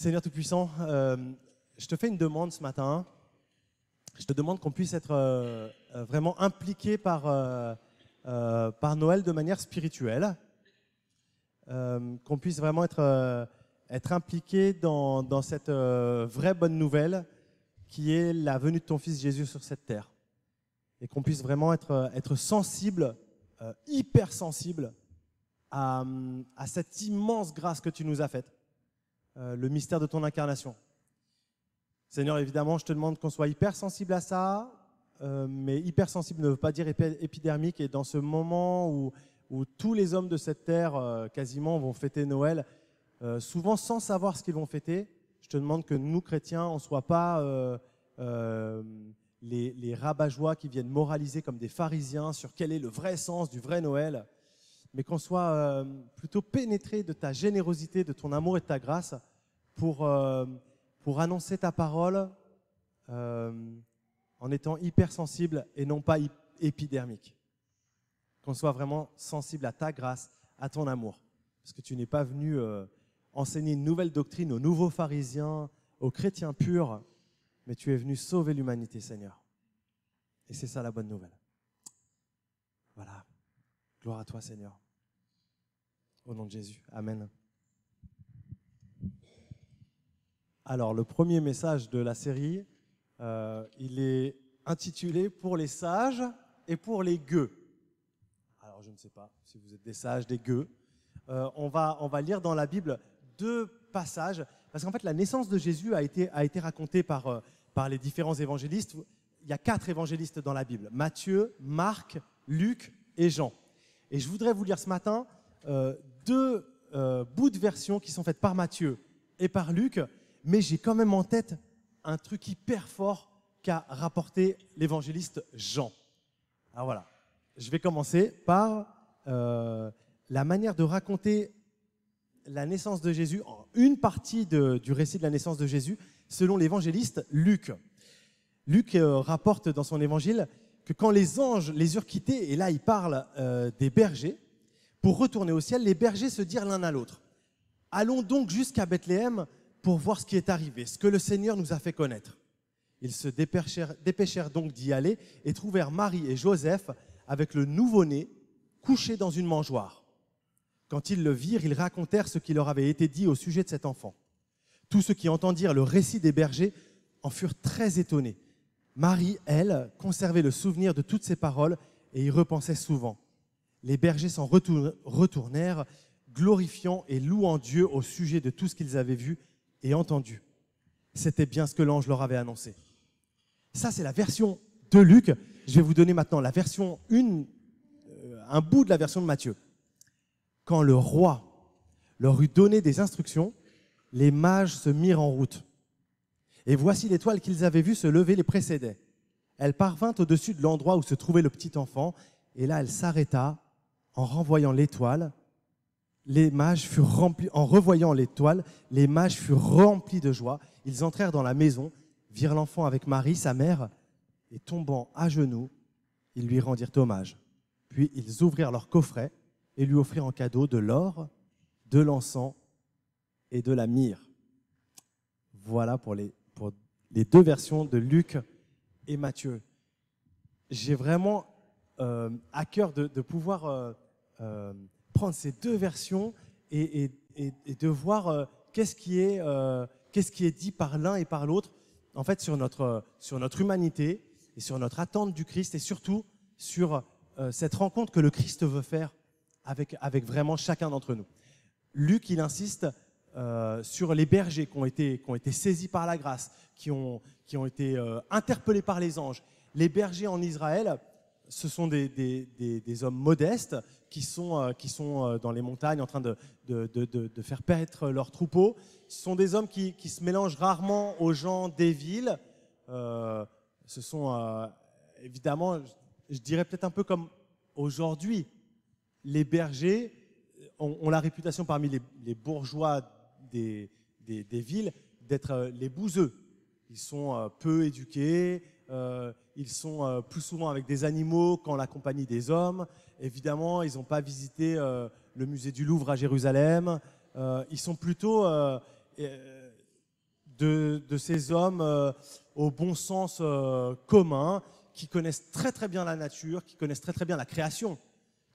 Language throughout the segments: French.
Seigneur Tout-Puissant, euh, je te fais une demande ce matin. Je te demande qu'on puisse être euh, euh, vraiment impliqué par, par Noël de manière spirituelle. qu'on puisse vraiment être, être impliqué dans, cette vraie bonne nouvelle qui est la venue de ton Fils Jésus sur cette terre. Et qu'on puisse vraiment être, être sensible, hyper sensible à, à cette immense grâce que tu nous as faite euh, le mystère de ton incarnation. Seigneur, évidemment, je te demande qu'on soit hypersensible à ça, euh, mais hypersensible ne veut pas dire épidermique. Et dans ce moment où, tous les hommes de cette terre, euh, quasiment, vont fêter Noël, souvent sans savoir ce qu'ils vont fêter, je te demande que nous, chrétiens, on ne soit pas les, les rabat-joie qui viennent moraliser comme des pharisiens sur quel est le vrai sens du vrai Noël, mais qu'on soit plutôt pénétré de ta générosité, de ton amour et de ta grâce, pour, euh, pour annoncer ta parole euh, en étant hypersensible et non pas épidermique. Qu'on soit vraiment sensible à ta grâce, à ton amour. Parce que tu n'es pas venu euh, enseigner une nouvelle doctrine aux nouveaux pharisiens, aux chrétiens purs, mais tu es venu sauver l'humanité, Seigneur. Et c'est ça la bonne nouvelle. Voilà. Gloire à toi, Seigneur. Au nom de Jésus. Amen. Alors, le premier message de la série, euh, il est intitulé Pour les sages et pour les gueux. Alors, je ne sais pas si vous êtes des sages, des gueux. Euh, on, va, on va lire dans la Bible deux passages, parce qu'en fait, la naissance de Jésus a été, a été racontée par, euh, par les différents évangélistes. Il y a quatre évangélistes dans la Bible Matthieu, Marc, Luc et Jean. Et je voudrais vous lire ce matin deux bouts de versions qui sont faites par Matthieu et par Luc mais j'ai quand même en tête un truc hyper fort qu'a rapporté l'évangéliste Jean. Alors ah, voilà, je vais commencer par euh, la manière de raconter la naissance de Jésus, une partie du récit de la naissance de Jésus, selon l'évangéliste Luc. Luc euh, rapporte dans son évangile que quand les anges les eurent quittés, et là il parle euh, des bergers, pour retourner au ciel, les bergers se dirent l'un à l'autre, allons donc jusqu'à Bethléem pour voir ce qui est arrivé, ce que le Seigneur nous a fait connaître. Ils se dépêchèrent, donc d'y aller et trouvèrent Marie et Joseph avec le nouveau-né couché dans une mangeoire. Quand ils le virent, ils racontèrent ce qui leur avait été dit au sujet de cet enfant. Tous ceux qui entendirent le récit des bergers en furent très étonnés. Marie, elle, conservait le souvenir de toutes ces paroles et y repensait souvent. Les bergers s'en retournèrent, glorifiant et louant Dieu au sujet de tout ce qu'ils avaient vu et entendu. C'était bien ce que l'ange leur avait annoncé. Ça, c'est la version de Luc. Je vais vous donner maintenant la version une, euh, un bout de la version de Matthieu. Quand le roi leur eut donné des instructions, les mages se mirent en route. Et voici l'étoile qu'ils avaient vue se lever les précédait. Elle parvint au-dessus de l'endroit où se trouvait le petit enfant, et là elle s'arrêta en renvoyant l'étoile les mages furent remplis, en revoyant l'étoile, les mages furent remplis de joie. Ils entrèrent dans la maison, virent l'enfant avec Marie, sa mère, et tombant à genoux, ils lui rendirent hommage. Puis ils ouvrirent leur coffret et lui offrirent en cadeau de l'or, de l'encens et de la myrrhe. Voilà pour les, pour les deux versions de Luc et Matthieu. J'ai vraiment euh, à cœur de, pouvoir euh, euh, prendre ces deux versions et, de voir euh, qu'est-ce qui, est, euh, qui est dit par l'un et par l'autre, en fait, sur notre, euh, sur notre humanité et sur notre attente du Christ et surtout sur cette rencontre que le Christ veut faire avec, avec vraiment chacun d'entre nous. Luc, il insiste sur les bergers qui ont, été, qui ont été saisis par la grâce, qui ont, qui ont été interpellés par les anges. Les bergers en Israël, ce sont des, hommes modestes qui sont, euh, qui sont euh, dans les montagnes en train de, faire paître leurs troupeaux. Ce sont des hommes qui, se mélangent rarement aux gens des villes. Euh, ce sont évidemment, je dirais peut-être un peu comme aujourd'hui, les bergers ont, la réputation parmi les, les bourgeois des, villes d'être les bouseux. Ils sont peu éduqués, euh, ils sont euh, plus souvent avec des animaux qu'en la compagnie des hommes. Évidemment, ils n'ont pas visité euh, le musée du Louvre à Jérusalem. ils sont plutôt de, ces hommes au bon sens commun, qui connaissent très très bien la nature, qui connaissent très très bien la création,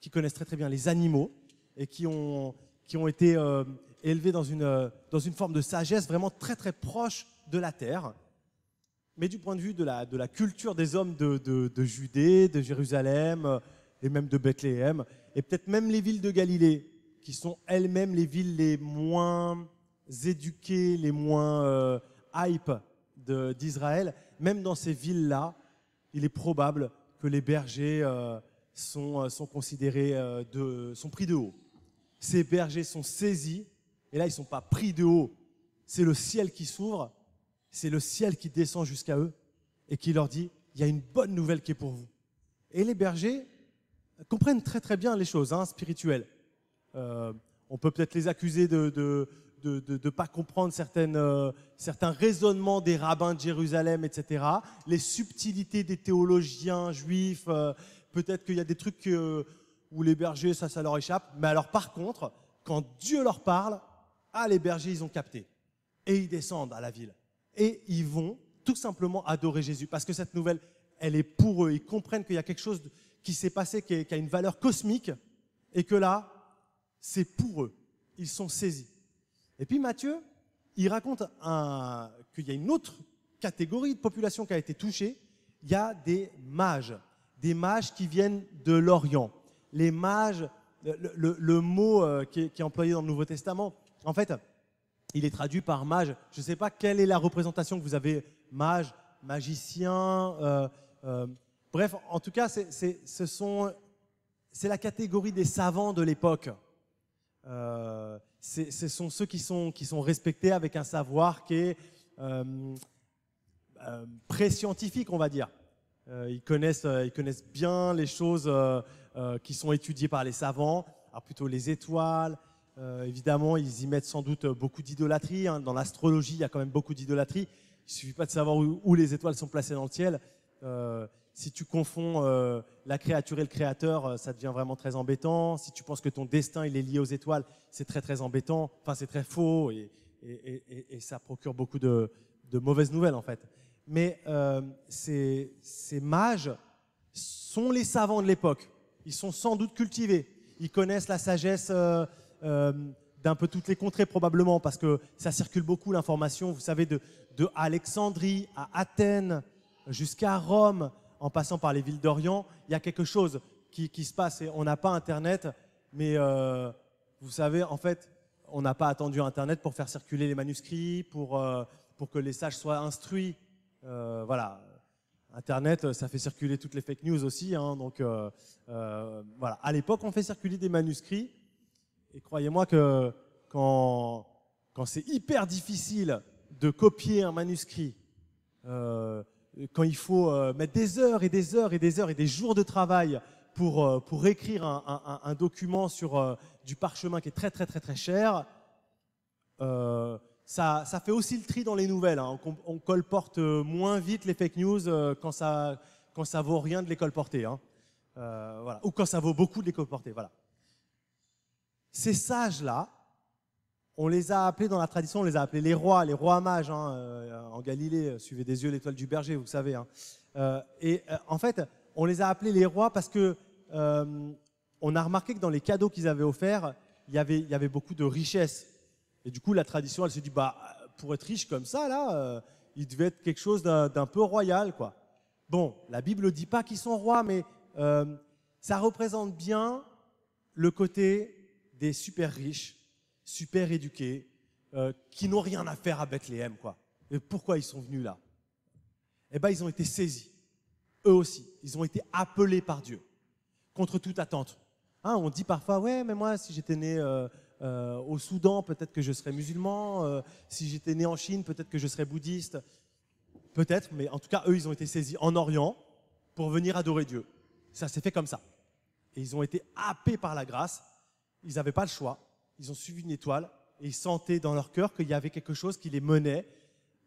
qui connaissent très très bien les animaux et qui ont, qui ont été élevés dans une, dans une forme de sagesse vraiment très très proche de la terre mais du point de vue de la, culture des hommes de, Judée, de Jérusalem, euh, et même de Bethléem, et peut-être même les villes de Galilée, qui sont elles-mêmes les villes les moins éduquées, les moins euh, hype d'Israël, même dans ces villes-là, il est probable que les bergers euh, sont, considérés, de, sont pris de haut. Ces bergers sont saisis, et là ils ne sont pas pris de haut, c'est le ciel qui s'ouvre, c'est le ciel qui descend jusqu'à eux et qui leur dit, il y a une bonne nouvelle qui est pour vous. Et les bergers comprennent très très bien les choses hein, spirituelles. Euh, on peut peut-être les accuser de ne pas comprendre euh, certains raisonnements des rabbins de Jérusalem, etc. Les subtilités des théologiens juifs. Euh, peut-être qu'il y a des trucs où les bergers, ça, ça leur échappe. Mais alors par contre, quand Dieu leur parle, ah, les bergers, ils ont capté. Et ils descendent à la ville et ils vont tout simplement adorer Jésus parce que cette nouvelle, elle est pour eux. Ils comprennent qu'il y a quelque chose qui s'est passé, qui a une valeur cosmique et que là, c'est pour eux. Ils sont saisis. Et puis Matthieu, il raconte qu'il y a une autre catégorie de population qui a été touchée. Il y a des mages, des mages qui viennent de l'Orient. Les mages, le, mot euh, qui qui est, employé dans le Nouveau Testament, en fait, il est traduit par mage. Je ne sais pas quelle est la représentation que vous avez, mage, magicien. Euh, euh, bref, en tout cas, c'est ce sont, la catégorie des savants de l'époque. Euh, ce sont ceux qui sont, qui sont respectés avec un savoir qui est pré-scientifique, on va dire. ils, connaissent, ils connaissent bien les choses qui sont étudiées par les savants, alors plutôt les étoiles, euh, évidemment, ils y mettent sans doute beaucoup d'idolâtrie. Hein. Dans l'astrologie, il y a quand même beaucoup d'idolâtrie. Il suffit pas de savoir où, les étoiles sont placées dans le ciel. Euh, si tu confonds euh, la créature et le créateur, ça devient vraiment très embêtant. Si tu penses que ton destin il est lié aux étoiles, c'est très très embêtant. Enfin, c'est très faux et, ça procure beaucoup de, mauvaises nouvelles en fait. Mais ces, ces mages sont les savants de l'époque. Ils sont sans doute cultivés. Ils connaissent la sagesse. Euh, d'un peu toutes les contrées probablement, parce que ça circule beaucoup l'information, vous savez, de, Alexandrie à Athènes jusqu'à Rome, en passant par les villes d'Orient, il y a quelque chose qui, se passe et on n'a pas Internet, mais euh, vous savez, en fait, on n'a pas attendu Internet pour faire circuler les manuscrits, pour, euh, pour que les sages soient instruits. voilà. Internet, ça fait circuler toutes les fake news aussi, hein, donc voilà. À l'époque, on fait circuler des manuscrits, et croyez-moi que quand, quand c'est hyper difficile de copier un manuscrit, euh, quand il faut euh, mettre des heures et des heures et des heures et des jours de travail pour, euh, pour écrire un, document sur du parchemin qui est très très très très cher, ça, ça, fait aussi le tri dans les nouvelles. Hein. On, colporte moins vite les fake news quand ça quand ça vaut rien de les colporter. Hein. voilà. Ou quand ça vaut beaucoup de les colporter. Voilà. Ces sages-là, on les a appelés dans la tradition, on les a appelés les rois, les rois mages. Hein, euh, en Galilée, euh, suivez des yeux l'étoile du berger, vous savez. Hein. Euh, et en fait, on les a appelés les rois parce que on a remarqué que dans les cadeaux qu'ils avaient offerts, il y avait, il y avait beaucoup de richesses. Et du coup, la tradition, elle se dit, bah, pour être riche comme ça, là, il devait être quelque chose d'un peu royal, quoi. Bon, la Bible ne dit pas qu'ils sont rois, mais ça représente bien le côté super riches, super éduqués, euh, qui n'ont rien à faire à Bethléem, quoi. Et pourquoi ils sont venus là Eh ben ils ont été saisis, eux aussi. Ils ont été appelés par Dieu, contre toute attente. Hein, on dit parfois, ouais, mais moi, si j'étais né euh, euh, au Soudan, peut-être que je serais musulman. si j'étais né en Chine, peut-être que je serais bouddhiste. Peut-être, mais en tout cas, eux, ils ont été saisis en Orient pour venir adorer Dieu. Ça s'est fait comme ça. Et ils ont été happés par la grâce ils n'avaient pas le choix. Ils ont suivi une étoile et ils sentaient dans leur cœur qu'il y avait quelque chose qui les menait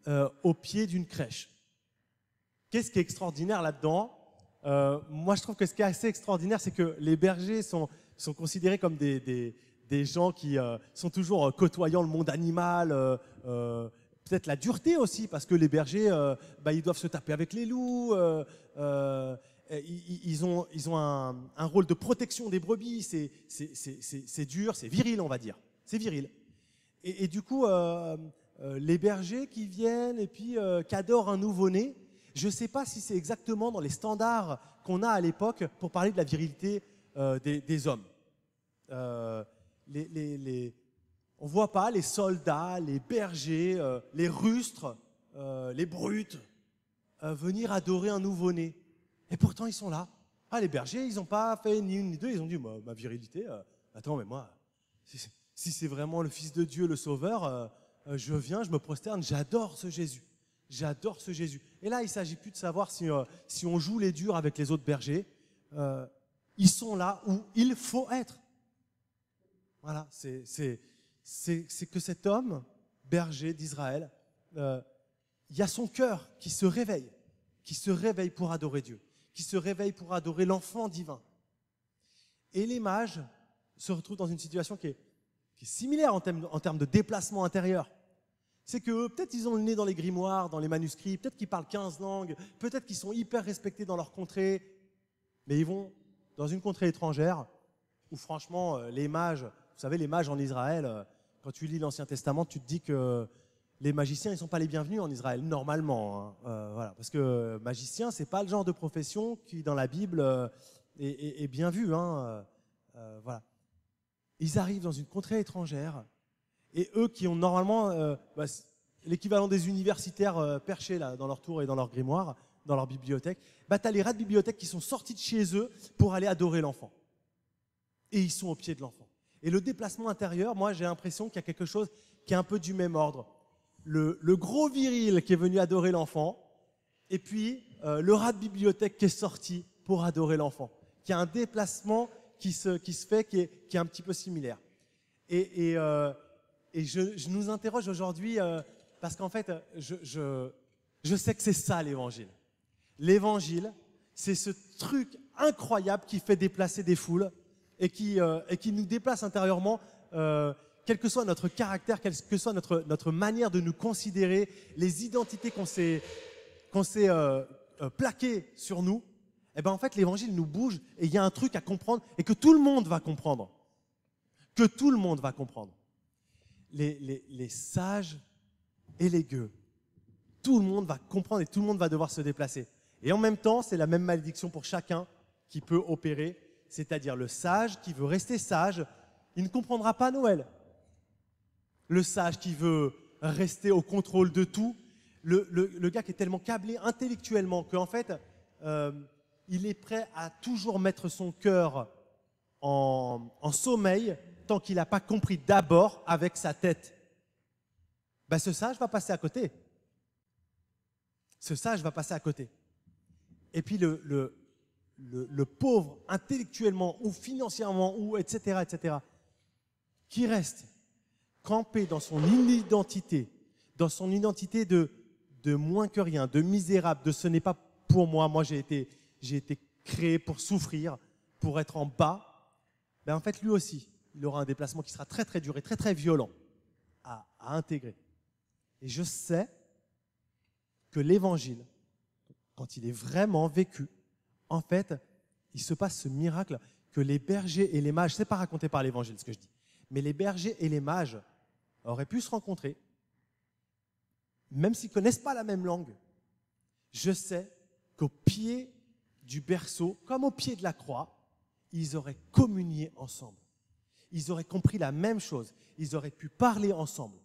euh, au pied d'une crèche. Qu'est-ce qui est extraordinaire là-dedans euh, Moi, je trouve que ce qui est assez extraordinaire, c'est que les bergers sont, sont considérés comme des, gens qui euh, sont toujours côtoyant le monde animal. Peut-être la dureté aussi, parce que les bergers, bah, ils doivent se taper avec les loups euh, ils ont, ils ont un, rôle de protection des brebis, c'est dur, c'est viril, on va dire. C'est viril. Et, du coup, euh, euh, les bergers qui viennent et puis euh, qui adorent un nouveau-né, je ne sais pas si c'est exactement dans les standards qu'on a à l'époque pour parler de la virilité des, hommes. Les, on ne voit pas les soldats, les bergers, les rustres, les brutes venir adorer un nouveau-né. Et pourtant, ils sont là. Ah, les bergers, ils n'ont pas fait ni une ni deux. Ils ont dit, ma, virilité, euh, attends, mais moi, si, c'est vraiment le Fils de Dieu, le Sauveur, euh, euh, je viens, je me prosterne, j'adore ce Jésus. J'adore ce Jésus. Et là, il ne s'agit plus de savoir si, si on joue les durs avec les autres bergers. ils sont là où il faut être. Voilà, c'est que cet homme, berger d'Israël, il y a son cœur qui se réveille, qui se réveille pour adorer Dieu qui se réveillent pour adorer l'enfant divin. Et les mages se retrouvent dans une situation qui est, similaire en termes, en termes de déplacement intérieur c'est que peut-être ils ont le nez dans les grimoires, dans les manuscrits, peut-être qu'ils parlent 15 langues, peut-être qu'ils sont hyper respectés dans leur contrée, mais ils vont dans une contrée étrangère où franchement euh, les mages, vous savez les mages en Israël, euh, quand tu lis l'Ancien Testament, tu te dis que les magiciens, ils ne sont pas les bienvenus en Israël, normalement. Hein. Euh, voilà, parce que euh, magicien, ce n'est pas le genre de profession qui, dans la Bible, euh, est, bien vu. Hein. voilà. Ils arrivent dans une contrée étrangère, et eux qui ont normalement bah, l'équivalent des universitaires perchés dans leur tour et dans leur grimoire, dans leur bibliothèque, bah, tu as les rats de bibliothèque qui sont sortis de chez eux pour aller adorer l'enfant. Et ils sont au pied de l'enfant. Et le déplacement intérieur, moi j'ai l'impression qu'il y a quelque chose qui est un peu du même ordre le, gros viril qui est venu adorer l'enfant, et puis euh, le rat de bibliothèque qui est sorti pour adorer l'enfant, qui a un déplacement qui se, qui se fait, qui est, un petit peu similaire. Et, et, euh, et je, je, nous interroge aujourd'hui euh, parce qu'en fait, je, je, je sais que c'est ça l'évangile. L'évangile, c'est ce truc incroyable qui fait déplacer des foules et qui, et qui nous déplace intérieurement quel que soit notre caractère, quelle que soit notre, notre manière de nous considérer, les identités qu'on s'est qu'on s'est euh, euh, plaquées sur nous, eh ben en fait l'évangile nous bouge et il y a un truc à comprendre et que tout le monde va comprendre, que tout le monde va comprendre. Les, les, les sages et les gueux, tout le monde va comprendre et tout le monde va devoir se déplacer. Et en même temps, c'est la même malédiction pour chacun qui peut opérer, c'est-à-dire le sage qui veut rester sage, il ne comprendra pas Noël le sage qui veut rester au contrôle de tout, le, gars qui est tellement câblé intellectuellement qu'en fait, euh, il est prêt à toujours mettre son cœur en, sommeil tant qu'il n'a pas compris d'abord avec sa tête. Ben, ce sage va passer à côté. Ce sage va passer à côté. Et puis le pauvre intellectuellement ou financièrement ou etc., etc., qui reste campé dans son identité, dans son identité de, de moins que rien, de misérable, de ce n'est pas pour moi, moi j'ai été, été créé pour souffrir, pour être en bas, Mais ben en fait lui aussi, il aura un déplacement qui sera très très dur et très très violent à, intégrer. Et je sais que l'évangile, quand il est vraiment vécu, en fait, il se passe ce miracle que les bergers et les mages, c'est pas raconté par l'évangile ce que je dis, mais les bergers et les mages auraient pu se rencontrer, même s'ils ne connaissent pas la même langue. Je sais qu'au pied du berceau, comme au pied de la croix, ils auraient communié ensemble. Ils auraient compris la même chose. Ils auraient pu parler ensemble.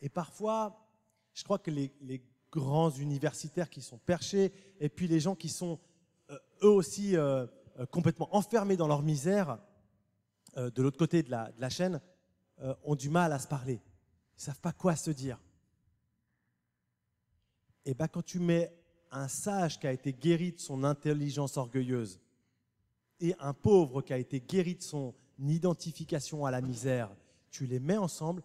Et parfois, je crois que les, grands universitaires qui sont perchés, et puis les gens qui sont euh, eux aussi euh, euh, complètement enfermés dans leur misère, de l'autre côté de la chaîne, euh, ont du mal à se parler. Ils savent pas quoi se dire. Et bien, quand tu mets un sage qui a été guéri de son intelligence orgueilleuse et un pauvre qui a été guéri de son identification à la misère, tu les mets ensemble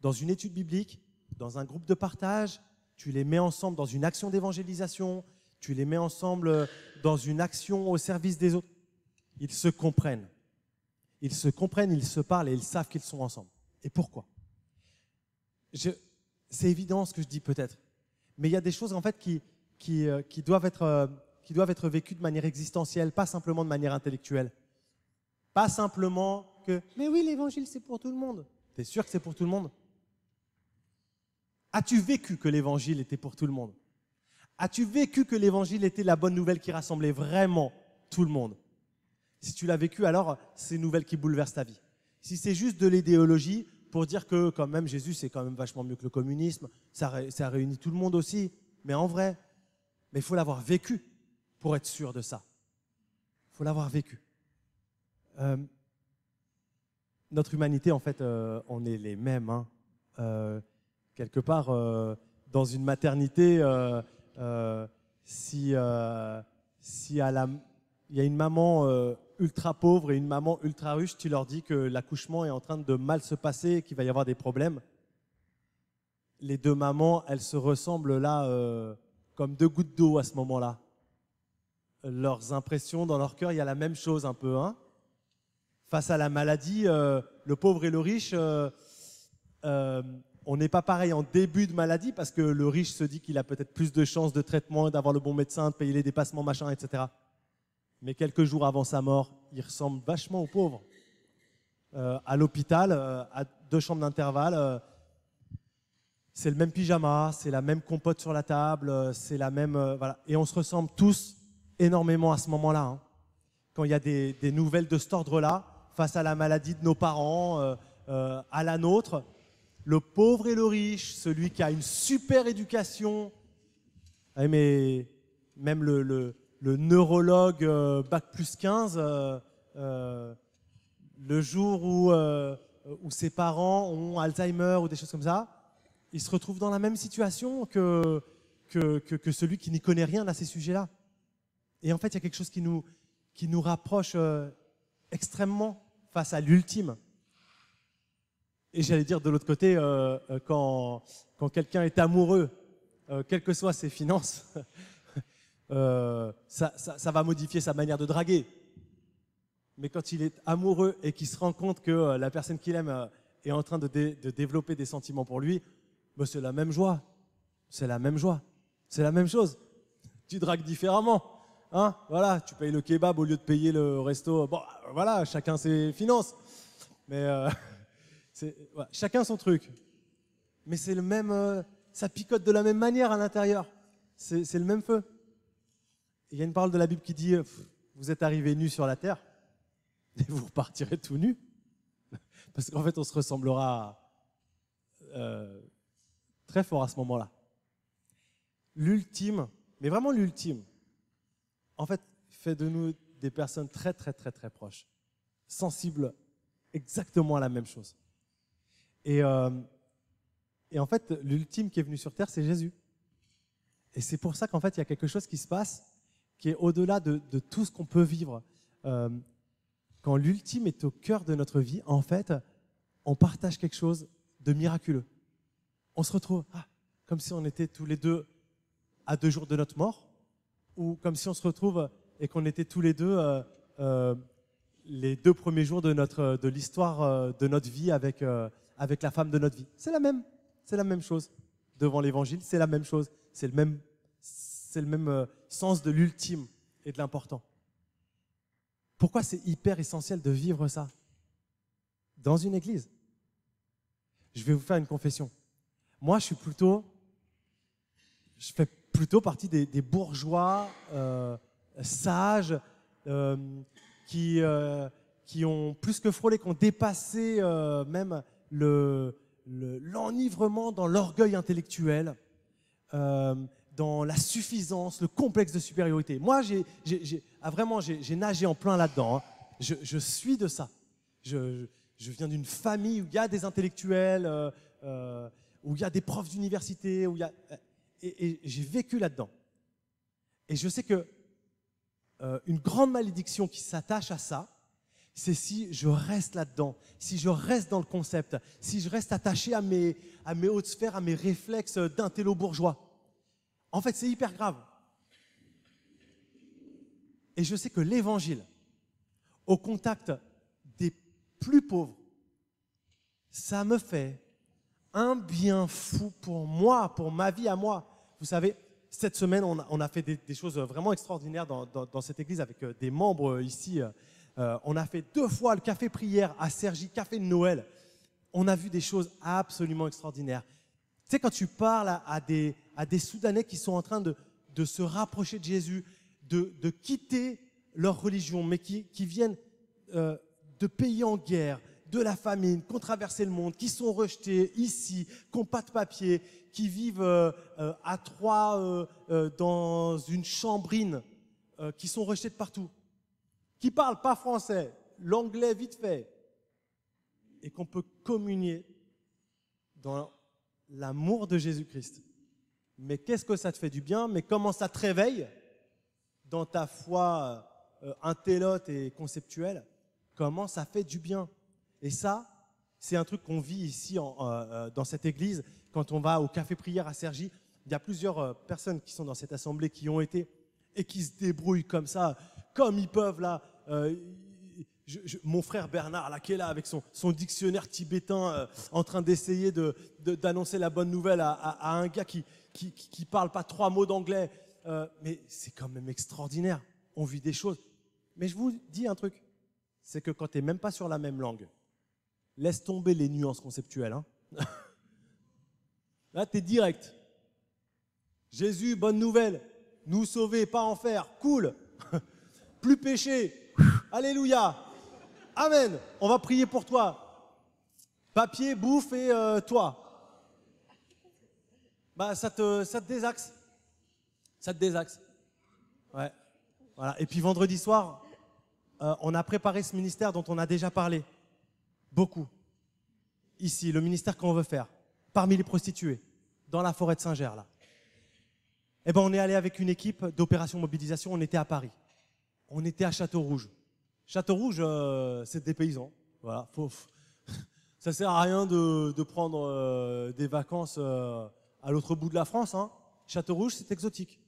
dans une étude biblique, dans un groupe de partage, tu les mets ensemble dans une action d'évangélisation, tu les mets ensemble euh, dans une action au service des autres. Ils se comprennent ils se comprennent, ils se parlent et ils savent qu'ils sont ensemble. Et pourquoi C'est évident ce que je dis peut-être, mais il y a des choses en fait qui, qui, euh, qui, doivent être, euh, qui doivent être vécues de manière existentielle, pas simplement de manière intellectuelle. Pas simplement que, mais oui, l'évangile c'est pour tout le monde. T'es sûr que c'est pour tout le monde As-tu vécu que l'évangile était pour tout le monde As-tu vécu que l'évangile était la bonne nouvelle qui rassemblait vraiment tout le monde si tu l'as vécu, alors c'est une nouvelle qui bouleverse ta vie. Si c'est juste de l'idéologie pour dire que quand même Jésus, c'est quand même vachement mieux que le communisme, ça, ça réunit tout le monde aussi, mais en vrai, mais il faut l'avoir vécu pour être sûr de ça. Il faut l'avoir vécu. Euh, notre humanité, en fait, euh, on est les mêmes. Hein. Euh, quelque part, dans une maternité, si, si à la il y a une maman euh, ultra pauvre et une maman ultra riche, tu leur dis que l'accouchement est en train de mal se passer qu'il va y avoir des problèmes. Les deux mamans, elles se ressemblent là euh, comme deux gouttes d'eau à ce moment-là. Leurs impressions dans leur cœur, il y a la même chose un peu. Hein. Face à la maladie, euh, le pauvre et le riche, on n'est pas pareil en début de maladie parce que le riche se dit qu'il a peut-être plus de chances de traitement, d'avoir le bon médecin, de payer les dépassements, machin, etc mais quelques jours avant sa mort, il ressemble vachement au pauvre. Euh, à l'hôpital, euh, à deux chambres d'intervalle, euh, c'est le même pyjama, c'est la même compote sur la table, c'est la même. voilà. Et on se ressemble tous énormément à ce moment-là. Hein. Quand il y a des, des nouvelles de cet ordre-là, face à la maladie de nos parents, à la nôtre, le pauvre et le riche, celui qui a une super éducation, eh, mais même le, le le neurologue euh, Bac plus 15, euh, euh, le jour où, où ses parents ont Alzheimer ou des choses comme ça, il se retrouve dans la même situation que, que, que, celui qui n'y connaît rien à ces sujets-là. Et en fait, il y a quelque chose qui nous, qui nous rapproche extrêmement face à l'ultime. Et j'allais dire de l'autre côté, quand, quand quelqu'un est amoureux, quelles que soient ses finances, Euh, ça, va modifier sa manière de draguer. Mais quand il est amoureux et qu'il se rend compte que euh, la personne qu'il aime euh, est en train de, développer des sentiments pour lui, bah, c'est la même joie. C'est la même joie. C'est la même chose. Tu dragues différemment. Hein voilà, tu payes le kebab au lieu de payer le resto. Bon, voilà, chacun ses finances. Mais chacun son truc. Mais c'est le même, ça picote de la même manière à l'intérieur. C'est le même feu il y a une parole de la Bible qui dit euh, Vous êtes arrivé nu sur la terre, et vous repartirez tout nu, Parce qu'en fait, on se ressemblera euh, très fort à ce moment-là. L'ultime, mais vraiment l'ultime, en fait, fait de nous des personnes très, très, très, très proches, sensibles exactement à la même chose. Et, euh, et en fait, l'ultime qui est venu sur terre, c'est Jésus. Et c'est pour ça qu'en fait, il y a quelque chose qui se passe qui est au-delà de, tout ce qu'on peut vivre. Euh, quand l'ultime est au cœur de notre vie, en fait, on partage quelque chose de miraculeux. On se retrouve ah, comme si on était tous les deux à deux jours de notre mort, ou comme si on se retrouve et qu'on était tous les deux euh, euh, les deux premiers jours de notre de l'histoire de notre vie avec avec la femme de notre vie. C'est la même, c'est la même chose devant l'Évangile, c'est la même chose, c'est le même c'est le même euh, sens de l'ultime et de l'important. Pourquoi c'est hyper essentiel de vivre ça dans une église Je vais vous faire une confession. Moi, je suis plutôt, je fais plutôt partie des, bourgeois euh, sages euh, qui, qui ont plus que frôlé, qui ont dépassé même l'enivrement dans l'orgueil intellectuel dans la suffisance, le complexe de supériorité. Moi, j'ai, ah, vraiment, j'ai, nagé en plein là-dedans. Hein. Je, suis de ça. Je, viens d'une famille où il y a des intellectuels, euh, euh, où il y a des profs d'université, où il y a, euh, et, j'ai vécu là-dedans. Et je sais que une grande malédiction qui s'attache à ça, c'est si je reste là-dedans, si je reste dans le concept, si je reste attaché à mes, à mes hautes sphères, à mes réflexes d'intello bourgeois. En fait, c'est hyper grave. Et je sais que l'évangile, au contact des plus pauvres, ça me fait un bien fou pour moi, pour ma vie à moi. Vous savez, cette semaine, on a, fait des, choses vraiment extraordinaires dans, cette église avec euh, des membres euh, ici. Euh, on a fait deux fois le café prière à Sergi, café de Noël. On a vu des choses absolument extraordinaires. Tu sais, quand tu parles à des, à des Soudanais qui sont en train de, se rapprocher de Jésus, de, quitter leur religion, mais qui, viennent euh, de pays en guerre, de la famine, qui ont traversé le monde, qui sont rejetés ici, qui pas de papier, qui vivent euh, euh, à trois dans une chambrine, qui sont rejetés de partout, qui parlent pas français, l'anglais vite fait, et qu'on peut communier dans l'amour de Jésus-Christ mais qu'est-ce que ça te fait du bien, mais comment ça te réveille dans ta foi euh, et conceptuelle, comment ça fait du bien. Et ça, c'est un truc qu'on vit ici euh, dans cette église. Quand on va au café prière à Sergi, il y a plusieurs euh, personnes qui sont dans cette assemblée qui ont été et qui se débrouillent comme ça, comme ils peuvent là. Euh, mon frère Bernard, là, qui est là avec son, dictionnaire tibétain, en train d'essayer d'annoncer la bonne nouvelle à un gars qui, qui, qui, pas trois mots d'anglais. Euh, mais c'est quand même extraordinaire. On vit des choses. Mais je vous dis un truc, c'est que quand tu n'es même pas sur la même langue, laisse tomber les nuances conceptuelles. Hein. Là, tu es direct. Jésus, bonne nouvelle, nous sauver, pas enfer, cool. Plus péché, alléluia. Amen. On va prier pour toi. Papier, bouffe et euh, toi. Bah, ça te, ça te désaxe. Ça te désaxe. Ouais. Voilà. Et puis vendredi soir, euh, on a préparé ce ministère dont on a déjà parlé. Beaucoup. Ici, le ministère qu'on veut faire. Parmi les prostituées. Dans la forêt de Saint-Ger, là. Eh ben, on est allé avec une équipe d'opération mobilisation. On était à Paris. On était à Château-Rouge. Château-Rouge, euh, c'est des paysans. Voilà. Faut, ça sert à rien de, de prendre euh, des vacances à l'autre bout de la France, hein, Château Rouge, c'est exotique.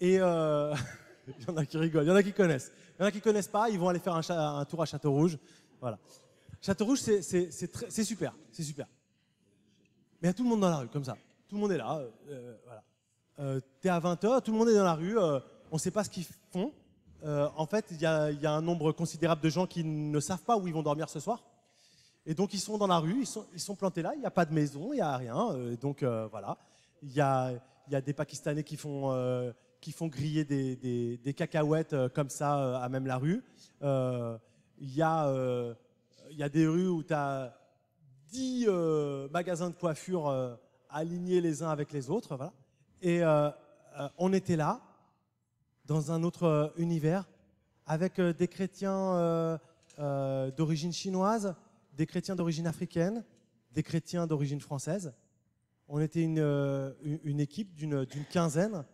Et euh, il y en a qui rigolent, il y en a qui connaissent. Il y en a qui connaissent pas, ils vont aller faire un, tour à Château Rouge. Voilà. Château Rouge, c'est super, c'est super. Mais il y a tout le monde dans la rue, comme ça. Tout le monde est là. Euh, euh voilà. Euh, à 20h, tout le monde est dans la rue. Euh, on ne sait pas ce qu'ils font. Euh, en fait, il y y a un nombre considérable de gens qui ne savent pas où ils vont dormir ce soir. Et donc, ils sont dans la rue, ils sont, plantés là, il n'y a pas de maison, il n'y a rien. Euh, donc, euh, voilà. Il y a, des Pakistanais qui font, euh, qui font griller des, cacahuètes comme ça à même la rue. il, y a, des rues où tu as 10 magasins de coiffure alignés les uns avec les autres. Voilà. Et on était là, dans un autre univers, avec des chrétiens d'origine chinoise des chrétiens d'origine africaine, des chrétiens d'origine française. On était une, euh, équipe d'une quinzaine.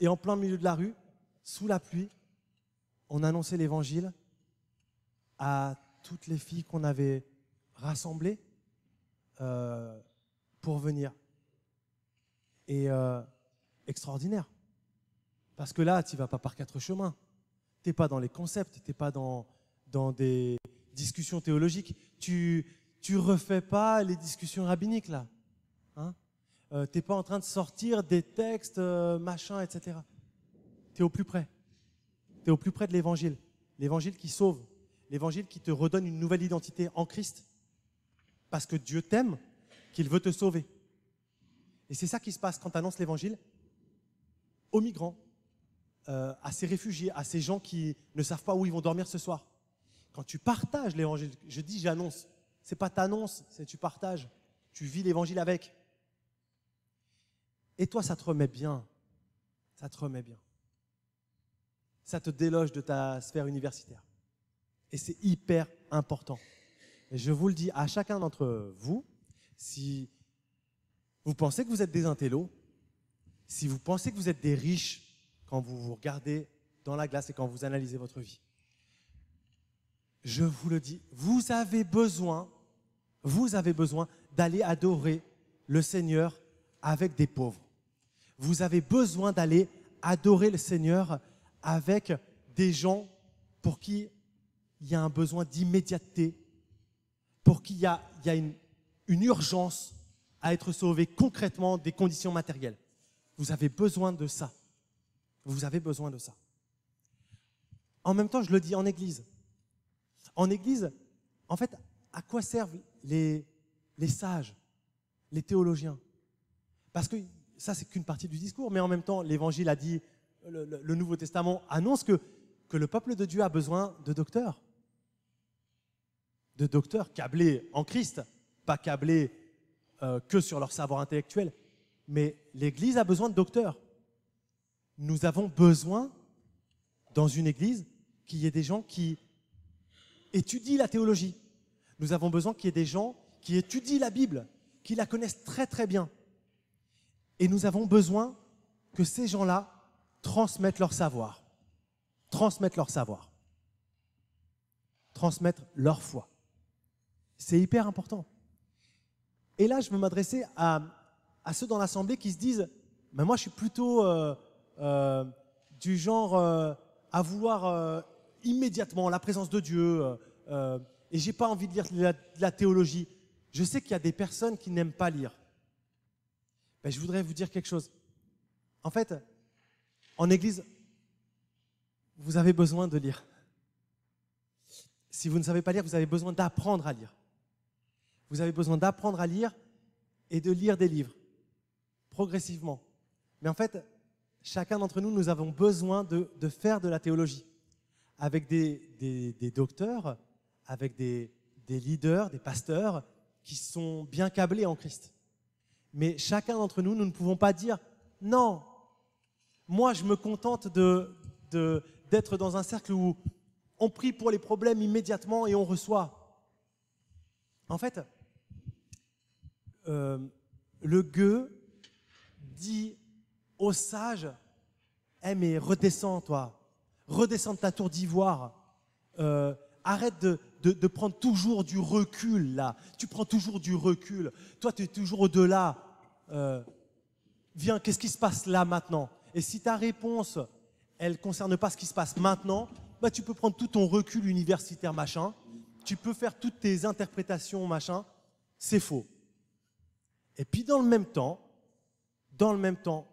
Et en plein milieu de la rue, sous la pluie, on annonçait l'évangile à toutes les filles qu'on avait rassemblées euh, pour venir. Et euh, extraordinaire. Parce que là, tu vas pas par quatre chemins. T'es pas dans les concepts, n'es pas dans, dans des discussions théologiques tu, tu refais pas les discussions rabbiniques là. Hein euh, T'es pas en train de sortir des textes, euh, machin, etc. Tu es au plus près. Tu es au plus près de l'évangile. L'évangile qui sauve. L'évangile qui te redonne une nouvelle identité en Christ. Parce que Dieu t'aime, qu'il veut te sauver. Et c'est ça qui se passe quand tu annonces l'évangile aux migrants, euh, à ces réfugiés, à ces gens qui ne savent pas où ils vont dormir ce soir quand tu partages l'évangile, je dis j'annonce, c'est pas t'annonce, c'est tu partages, tu vis l'évangile avec. Et toi, ça te remet bien, ça te remet bien. Ça te déloge de ta sphère universitaire. Et c'est hyper important. Et je vous le dis à chacun d'entre vous, si vous pensez que vous êtes des intellos, si vous pensez que vous êtes des riches quand vous vous regardez dans la glace et quand vous analysez votre vie, je vous le dis, vous avez besoin, vous avez besoin d'aller adorer le Seigneur avec des pauvres. Vous avez besoin d'aller adorer le Seigneur avec des gens pour qui il y a un besoin d'immédiateté, pour qui il y a, une, une urgence à être sauvé concrètement des conditions matérielles. Vous avez besoin de ça. Vous avez besoin de ça. En même temps, je le dis en Église, en Église, en fait, à quoi servent les, les sages, les théologiens Parce que ça, c'est qu'une partie du discours, mais en même temps, l'Évangile a dit, le, Nouveau Testament annonce que, que le peuple de Dieu a besoin de docteurs. De docteurs câblés en Christ, pas câblés euh, que sur leur savoir intellectuel. Mais l'Église a besoin de docteurs. Nous avons besoin, dans une Église, qu'il y ait des gens qui étudie la théologie. Nous avons besoin qu'il y ait des gens qui étudient la Bible, qui la connaissent très très bien. Et nous avons besoin que ces gens-là transmettent leur savoir, transmettent leur savoir, transmettent leur foi. C'est hyper important. Et là, je veux m'adresser à, ceux dans l'Assemblée qui se disent, mais moi je suis plutôt euh, euh, du genre euh, à vouloir immédiatement la présence de Dieu, et euh, et j'ai pas envie de lire de la, théologie. Je sais qu'il y a des personnes qui n'aiment pas lire. Ben, je voudrais vous dire quelque chose. En fait, en Église, vous avez besoin de lire. Si vous ne savez pas lire, vous avez besoin d'apprendre à lire. Vous avez besoin d'apprendre à lire et de lire des livres, progressivement. Mais en fait, chacun d'entre nous, nous avons besoin de, faire de la théologie avec des, des docteurs, avec des, leaders, des pasteurs qui sont bien câblés en Christ. Mais chacun d'entre nous, nous ne pouvons pas dire non, moi je me contente de, d'être dans un cercle où on prie pour les problèmes immédiatement et on reçoit. En fait, euh, le gueux dit aux sages Eh, mais redescends, toi, redescends de ta tour d'ivoire, euh, arrête de, de, prendre toujours du recul là. Tu prends toujours du recul. Toi, tu es toujours au-delà. Euh, viens, qu'est-ce qui se passe là maintenant Et si ta réponse, elle ne concerne pas ce qui se passe maintenant, bah, tu peux prendre tout ton recul universitaire, machin. Tu peux faire toutes tes interprétations, machin. C'est faux. Et puis dans le même temps, dans le même temps,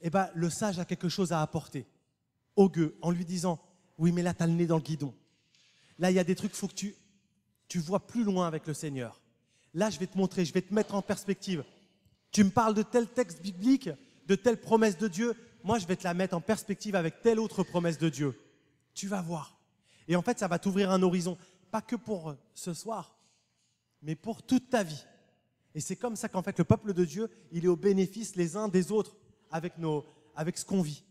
eh ben, le sage a quelque chose à apporter au gueux en lui disant, oui mais là, tu as le nez dans le guidon Là, il y a des trucs, faut que tu, tu vois plus loin avec le Seigneur. Là, je vais te montrer, je vais te mettre en perspective. Tu me parles de tel texte biblique, de telle promesse de Dieu. Moi, je vais te la mettre en perspective avec telle autre promesse de Dieu. Tu vas voir. Et en fait, ça va t'ouvrir un horizon, pas que pour euh, ce soir, mais pour toute ta vie. Et c'est comme ça qu'en fait, le peuple de Dieu, il est au bénéfice les uns des autres avec, nos, avec ce qu'on vit.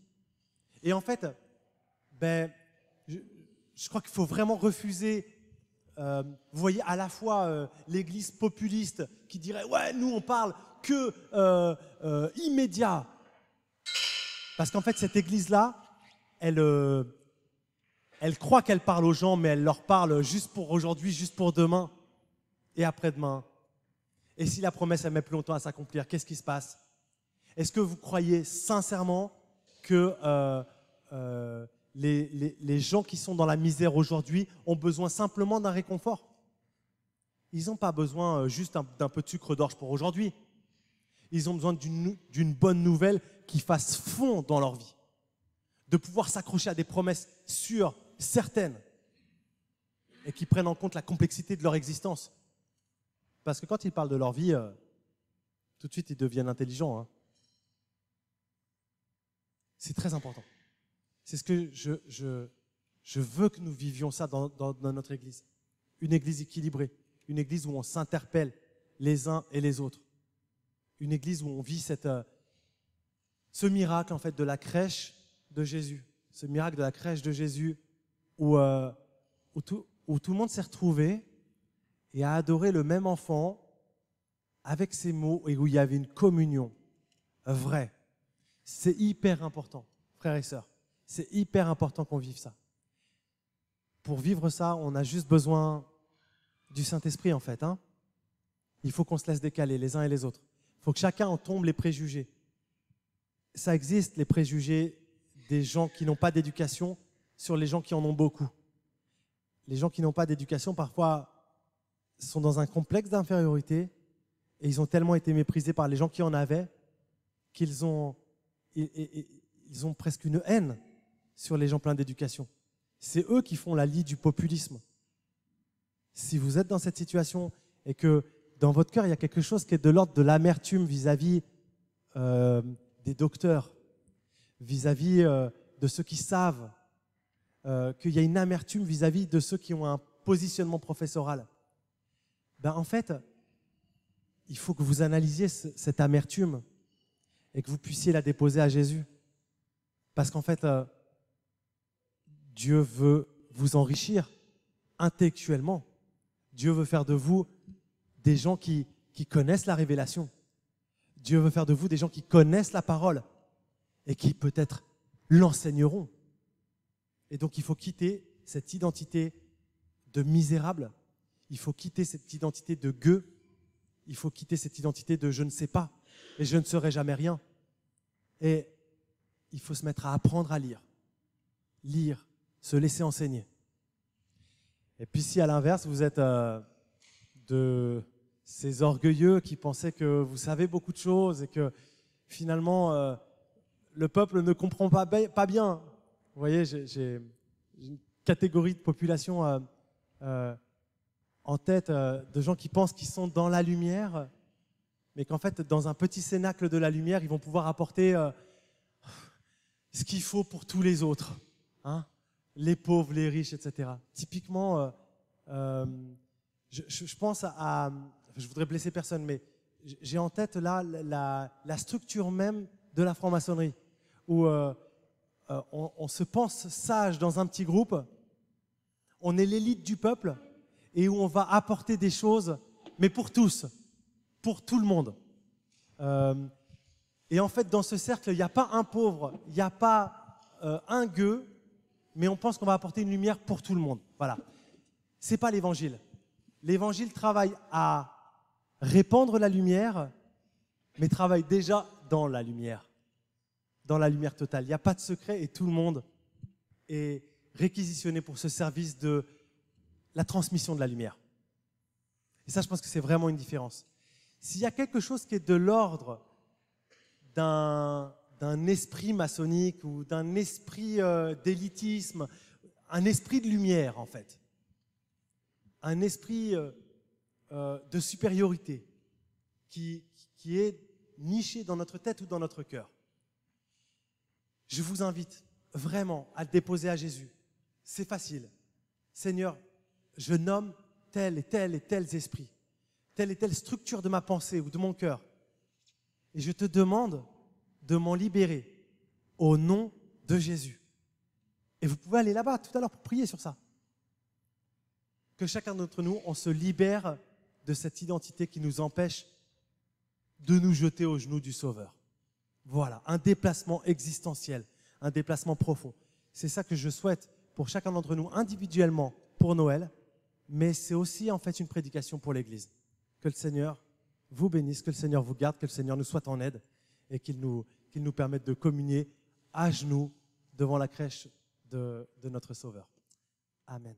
Et en fait, ben, je crois qu'il faut vraiment refuser, euh, vous voyez, à la fois euh, l'Église populiste qui dirait, ouais, nous, on parle que euh, immédiat. Parce qu'en fait, cette Église-là, elle, elle croit qu'elle parle aux gens, mais elle leur parle juste pour aujourd'hui, juste pour demain et après-demain. Et si la promesse, elle met plus longtemps à s'accomplir, qu'est-ce qui se passe Est-ce que vous croyez sincèrement que euh, les, gens qui sont dans la misère aujourd'hui ont besoin simplement d'un réconfort. Ils n'ont pas besoin euh, juste d'un peu de sucre d'orge pour aujourd'hui. Ils ont besoin d'une bonne nouvelle qui fasse fond dans leur vie. De pouvoir s'accrocher à des promesses sûres, certaines, et qui prennent en compte la complexité de leur existence. Parce que quand ils parlent de leur vie, euh, tout de suite ils deviennent intelligents. Hein. C'est très important. C'est ce que je, je, veux que nous vivions ça dans, notre Église. Une Église équilibrée, une Église où on s'interpelle les uns et les autres. Une Église où on vit cette, euh, ce miracle en fait de la crèche de Jésus, ce miracle de la crèche de Jésus où, euh, où, tout, où tout le monde s'est retrouvé et a adoré le même enfant avec ses mots et où il y avait une communion vraie. C'est hyper important, frères et sœurs. C'est hyper important qu'on vive ça. Pour vivre ça, on a juste besoin du Saint-Esprit, en fait. Hein. Il faut qu'on se laisse décaler les uns et les autres. Il faut que chacun en tombe les préjugés. Ça existe, les préjugés des gens qui n'ont pas d'éducation sur les gens qui en ont beaucoup. Les gens qui n'ont pas d'éducation, parfois, sont dans un complexe d'infériorité et ils ont tellement été méprisés par les gens qui en avaient qu'ils ont, ils ont presque une haine sur les gens pleins d'éducation. C'est eux qui font la lie du populisme. Si vous êtes dans cette situation et que dans votre cœur, il y a quelque chose qui est de l'ordre de l'amertume vis-à-vis euh, des docteurs, vis-à-vis euh, de ceux qui savent, euh, qu'il y a une amertume vis-à-vis de ceux qui ont un positionnement professoral, ben, en fait, il faut que vous analysiez cette amertume et que vous puissiez la déposer à Jésus. Parce qu'en fait, Dieu veut vous enrichir intellectuellement. Dieu veut faire de vous des gens qui, connaissent la révélation. Dieu veut faire de vous des gens qui connaissent la parole et qui peut-être l'enseigneront. Et donc il faut quitter cette identité de misérable, il faut quitter cette identité de gueux, il faut quitter cette identité de je ne sais pas et je ne serai jamais rien. Et il faut se mettre à apprendre à lire, lire, se laisser enseigner. Et puis si à l'inverse, vous êtes euh, de ces orgueilleux qui pensaient que vous savez beaucoup de choses et que finalement euh, le peuple ne comprend pas, bien, vous voyez, j'ai une catégorie de population euh, en tête de gens qui pensent qu'ils sont dans la lumière, mais qu'en fait, dans un petit cénacle de la lumière, ils vont pouvoir apporter ce qu'il faut pour tous les autres. Hein les pauvres, les riches, etc. Typiquement, euh, euh, je, pense à, je voudrais blesser personne, mais j'ai en tête là la, structure même de la franc-maçonnerie, où euh, on, se pense sage dans un petit groupe, on est l'élite du peuple, et où on va apporter des choses, mais pour tous, pour tout le monde. et en fait, dans ce cercle, il n'y a pas un pauvre, il n'y a pas un gueux, mais on pense qu'on va apporter une lumière pour tout le monde. Voilà. C'est pas l'évangile. L'évangile travaille à répandre la lumière, mais travaille déjà dans la lumière, dans la lumière totale. Il n'y a pas de secret et tout le monde est réquisitionné pour ce service de la transmission de la lumière. Et ça, je pense que c'est vraiment une différence. S'il y a quelque chose qui est de l'ordre d'un d'un esprit maçonnique ou d'un esprit euh, d'élitisme, un esprit de lumière en fait, un esprit euh, euh, de supériorité qui, qui est niché dans notre tête ou dans notre cœur. Je vous invite vraiment à déposer à Jésus. C'est facile. Seigneur, je nomme tel et tel et tels esprits, telle et telle structure de ma pensée ou de mon cœur. Et je te demande de m'en libérer au nom de Jésus. Et vous pouvez aller là-bas tout à l'heure pour prier sur ça. Que chacun d'entre nous, on se libère de cette identité qui nous empêche de nous jeter aux genoux du Sauveur. Voilà, un déplacement existentiel, un déplacement profond. C'est ça que je souhaite pour chacun d'entre nous individuellement pour Noël, mais c'est aussi en fait une prédication pour l'Église. Que le Seigneur vous bénisse, que le Seigneur vous garde, que le Seigneur nous soit en aide et qu'il nous qu'il nous permettent de communier à genoux devant la crèche de, de notre Sauveur. Amen.